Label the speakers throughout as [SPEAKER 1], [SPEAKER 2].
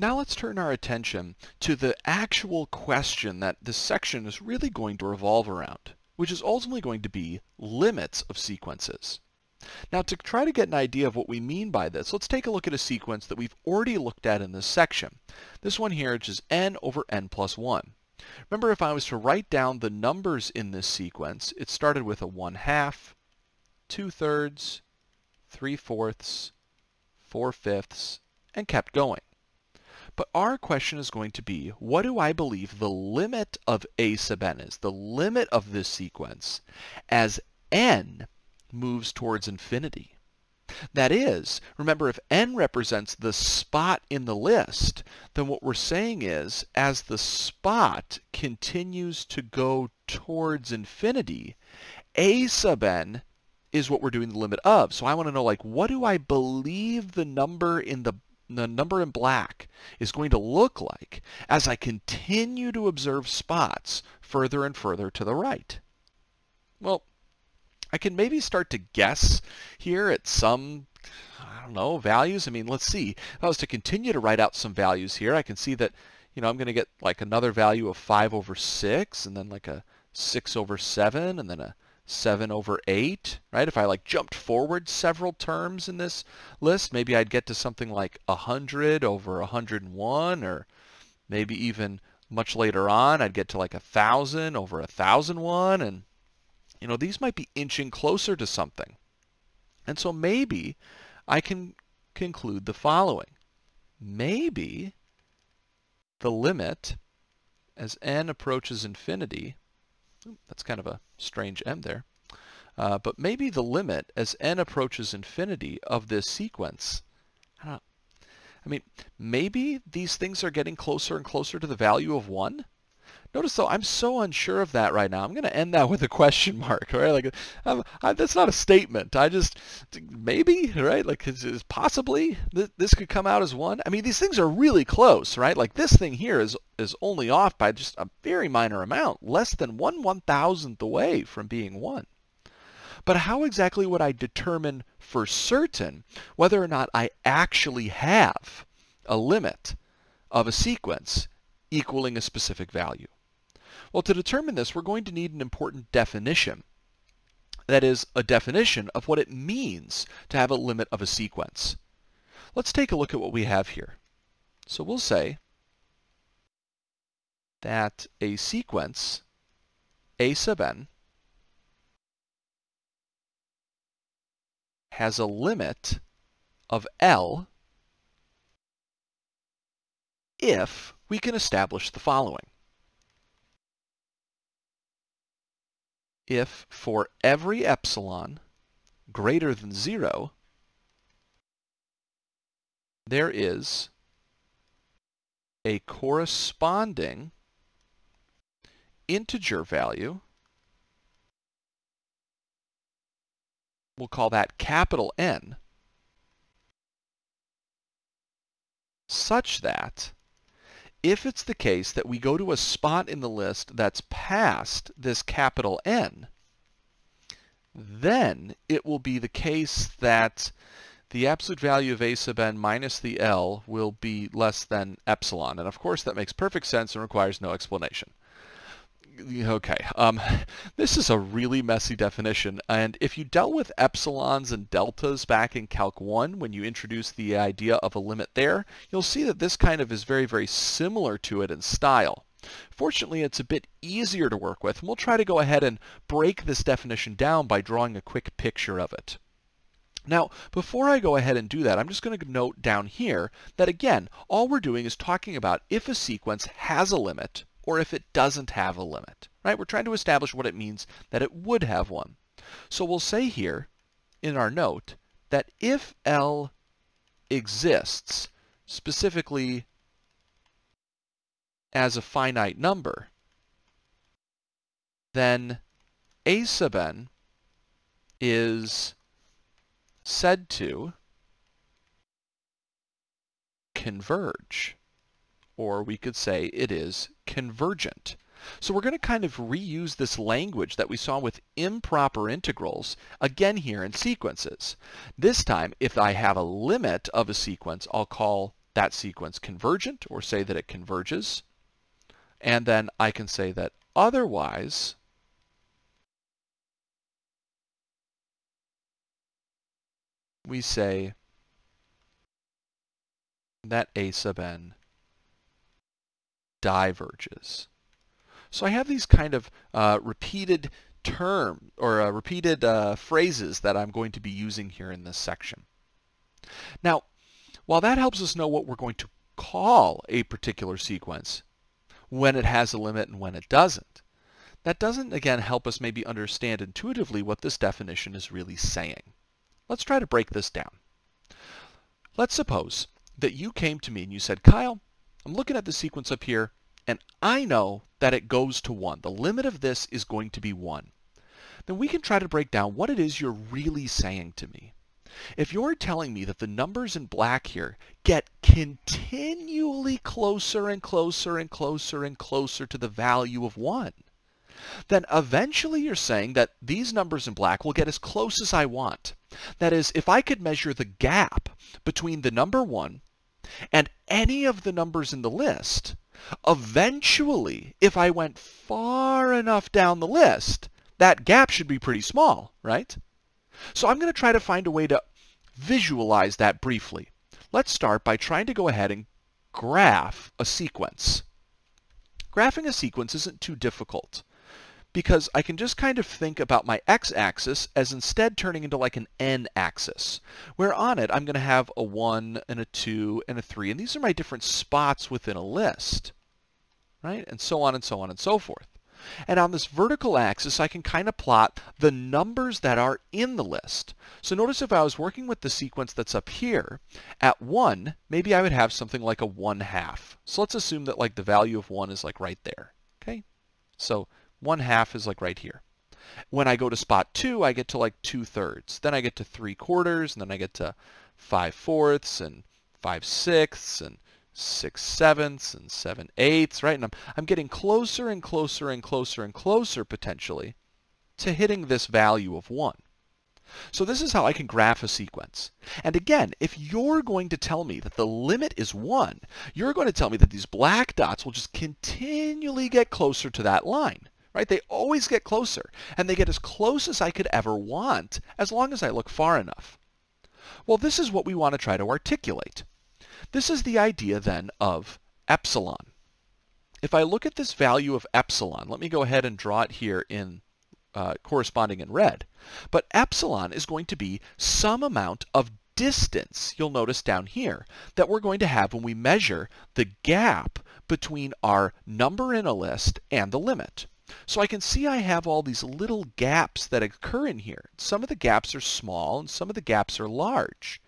[SPEAKER 1] Now let's turn our attention to the actual question that this section is really going to revolve around, which is ultimately going to be limits of sequences. Now to try to get an idea of what we mean by this, let's take a look at a sequence that we've already looked at in this section. This one here, which is n over n plus 1. Remember if I was to write down the numbers in this sequence, it started with a 1 half, 2 thirds, 3 fourths, 4 fifths, and kept going. But our question is going to be, what do I believe the limit of a sub n is, the limit of this sequence, as n moves towards infinity? That is, remember if n represents the spot in the list, then what we're saying is as the spot continues to go towards infinity, a sub n is what we're doing the limit of. So I want to know like what do I believe the number in the the number in black is going to look like as I continue to observe spots further and further to the right? Well, I can maybe start to guess here at some I don't know, values. I mean, let's see. If I was to continue to write out some values here, I can see that, you know, I'm going to get like another value of 5 over 6, and then like a 6 over 7, and then a 7 over 8, right? If I like jumped forward several terms in this list, maybe I'd get to something like 100 over 101 or maybe even much later on I'd get to like 1000 over 1001 and you know, these might be inching closer to something. And so maybe I can conclude the following. Maybe the limit as n approaches infinity, that's kind of a strange m there. Uh, but maybe the limit as n approaches infinity of this sequence, I, I mean, maybe these things are getting closer and closer to the value of 1? Notice though, I'm so unsure of that right now. I'm going to end that with a question mark, right? Like, I, that's not a statement. I just maybe, right? Like, is, is possibly th this could come out as one. I mean, these things are really close, right? Like this thing here is is only off by just a very minor amount, less than one one thousandth away from being one. But how exactly would I determine for certain whether or not I actually have a limit of a sequence equaling a specific value? Well, to determine this, we're going to need an important definition. That is, a definition of what it means to have a limit of a sequence. Let's take a look at what we have here. So we'll say that a sequence a sub n has a limit of L if we can establish the following. if for every epsilon greater than 0, there is a corresponding integer value, we'll call that capital N, such that if it's the case that we go to a spot in the list that's past this capital N, then it will be the case that the absolute value of a sub n minus the L will be less than epsilon. And of course that makes perfect sense and requires no explanation okay, um, this is a really messy definition, and if you dealt with epsilons and deltas back in Calc 1 when you introduced the idea of a limit there, you'll see that this kind of is very, very similar to it in style. Fortunately, it's a bit easier to work with, and we'll try to go ahead and break this definition down by drawing a quick picture of it. Now, before I go ahead and do that, I'm just going to note down here that, again, all we're doing is talking about if a sequence has a limit, or if it doesn't have a limit, right? We're trying to establish what it means that it would have one. So we'll say here in our note that if L exists, specifically as a finite number, then A sub n is said to converge or we could say it is convergent. So we're going to kind of reuse this language that we saw with improper integrals again here in sequences. This time, if I have a limit of a sequence, I'll call that sequence convergent or say that it converges. And then I can say that otherwise, we say that a sub n diverges. So I have these kind of uh, repeated term or uh, repeated uh, phrases that I'm going to be using here in this section. Now, while that helps us know what we're going to call a particular sequence, when it has a limit and when it doesn't, that doesn't, again, help us maybe understand intuitively what this definition is really saying. Let's try to break this down. Let's suppose that you came to me and you said, Kyle, I'm looking at the sequence up here, and I know that it goes to 1. The limit of this is going to be 1. Then we can try to break down what it is you're really saying to me. If you're telling me that the numbers in black here get continually closer and closer and closer and closer to the value of 1, then eventually you're saying that these numbers in black will get as close as I want. That is, if I could measure the gap between the number 1 and any of the numbers in the list, eventually, if I went far enough down the list, that gap should be pretty small, right? So I'm going to try to find a way to visualize that briefly. Let's start by trying to go ahead and graph a sequence. Graphing a sequence isn't too difficult because I can just kind of think about my x-axis as instead turning into like an n-axis, where on it I'm going to have a 1 and a 2 and a 3, and these are my different spots within a list, right? And so on and so on and so forth. And on this vertical axis, I can kind of plot the numbers that are in the list. So notice if I was working with the sequence that's up here, at 1, maybe I would have something like a 1 half. So let's assume that like the value of 1 is like right there. Okay, So one half is like right here. When I go to spot two, I get to like two thirds. Then I get to three quarters, and then I get to five fourths and five sixths and six sevenths and seven eighths, right? And I'm, I'm getting closer and closer and closer and closer potentially to hitting this value of one. So this is how I can graph a sequence. And again, if you're going to tell me that the limit is 1, you're going to tell me that these black dots will just continually get closer to that line right? They always get closer, and they get as close as I could ever want, as long as I look far enough. Well, this is what we want to try to articulate. This is the idea, then, of epsilon. If I look at this value of epsilon, let me go ahead and draw it here in uh, corresponding in red, but epsilon is going to be some amount of distance, you'll notice down here, that we're going to have when we measure the gap between our number in a list and the limit. So I can see I have all these little gaps that occur in here. Some of the gaps are small and some of the gaps are large.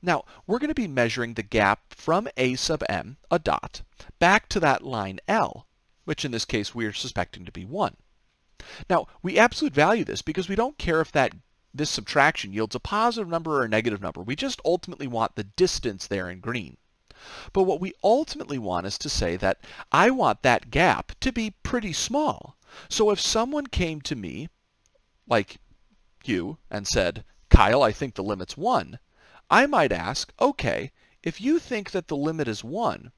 [SPEAKER 1] Now, we're going to be measuring the gap from A sub m, a dot, back to that line L, which in this case we're suspecting to be 1. Now, we absolute value this because we don't care if that this subtraction yields a positive number or a negative number. We just ultimately want the distance there in green. But what we ultimately want is to say that I want that gap to be pretty small. So if someone came to me, like you, and said, Kyle, I think the limit's 1, I might ask, okay, if you think that the limit is 1,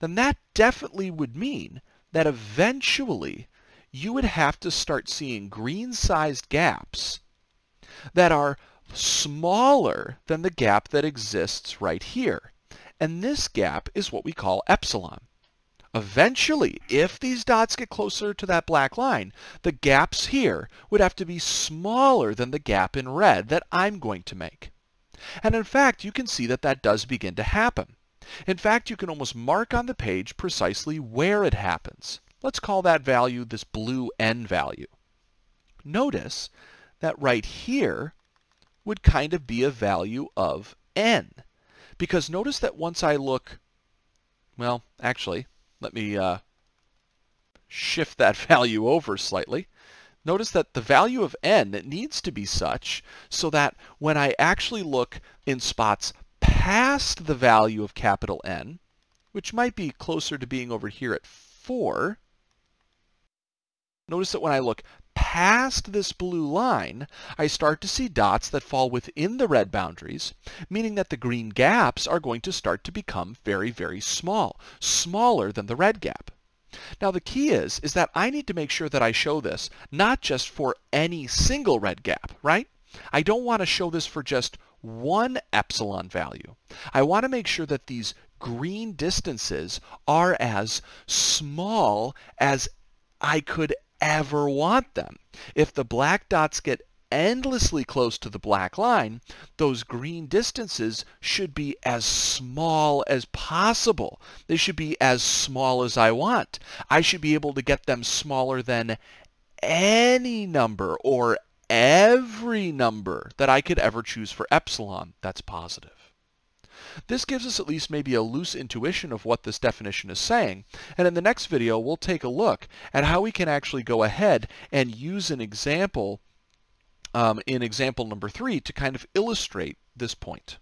[SPEAKER 1] then that definitely would mean that eventually you would have to start seeing green-sized gaps that are smaller than the gap that exists right here and this gap is what we call epsilon. Eventually, if these dots get closer to that black line, the gaps here would have to be smaller than the gap in red that I'm going to make. And in fact, you can see that that does begin to happen. In fact, you can almost mark on the page precisely where it happens. Let's call that value this blue n value. Notice that right here would kind of be a value of n. Because notice that once I look, well, actually, let me uh, shift that value over slightly. Notice that the value of n it needs to be such so that when I actually look in spots past the value of capital N, which might be closer to being over here at 4, notice that when I look past this blue line, I start to see dots that fall within the red boundaries, meaning that the green gaps are going to start to become very, very small, smaller than the red gap. Now the key is, is that I need to make sure that I show this not just for any single red gap, right? I don't want to show this for just one epsilon value. I want to make sure that these green distances are as small as I could ever want them. If the black dots get endlessly close to the black line, those green distances should be as small as possible. They should be as small as I want. I should be able to get them smaller than any number or every number that I could ever choose for epsilon that's positive. This gives us at least maybe a loose intuition of what this definition is saying, and in the next video we'll take a look at how we can actually go ahead and use an example um, in example number three to kind of illustrate this point.